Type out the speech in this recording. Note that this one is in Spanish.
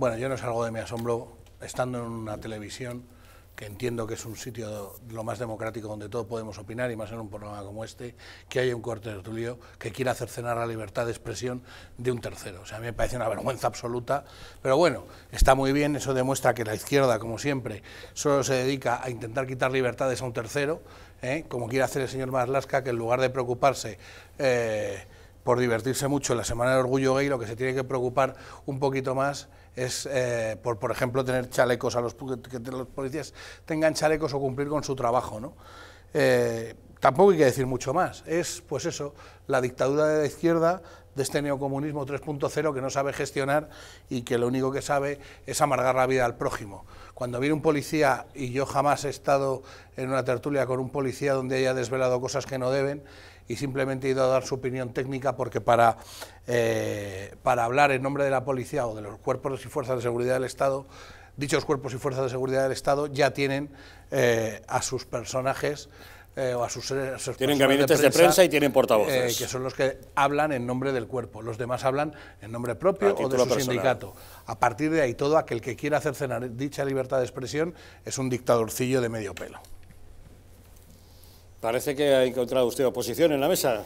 Bueno, yo no salgo de mi asombro estando en una televisión que entiendo que es un sitio lo más democrático donde todos podemos opinar, y más en un programa como este, que haya un corte de Tulio que quiera cercenar la libertad de expresión de un tercero. O sea, a mí me parece una vergüenza absoluta, pero bueno, está muy bien, eso demuestra que la izquierda, como siempre, solo se dedica a intentar quitar libertades a un tercero, ¿eh? como quiere hacer el señor Marlasca, que en lugar de preocuparse... Eh, por divertirse mucho en la Semana del Orgullo Gay, lo que se tiene que preocupar un poquito más es eh, por, por ejemplo, tener chalecos, a los, que los policías tengan chalecos o cumplir con su trabajo. ¿no? Eh, tampoco hay que decir mucho más. Es, pues eso, la dictadura de la izquierda de este neocomunismo 3.0 que no sabe gestionar y que lo único que sabe es amargar la vida al prójimo. Cuando viene un policía, y yo jamás he estado en una tertulia con un policía donde haya desvelado cosas que no deben, y simplemente he ido a dar su opinión técnica porque para, eh, para hablar en nombre de la policía o de los cuerpos y fuerzas de seguridad del Estado, dichos cuerpos y fuerzas de seguridad del Estado ya tienen eh, a sus personajes eh, tienen gabinetes de prensa, y tienen portavoces eh, que son los que hablan en nombre del cuerpo los demás hablan en nombre propio o de su sindicato a partir de ahí todo aquel que quiera hacer cenar dicha libertad de expresión es un dictadorcillo de medio pelo parece que ha encontrado usted oposición en la mesa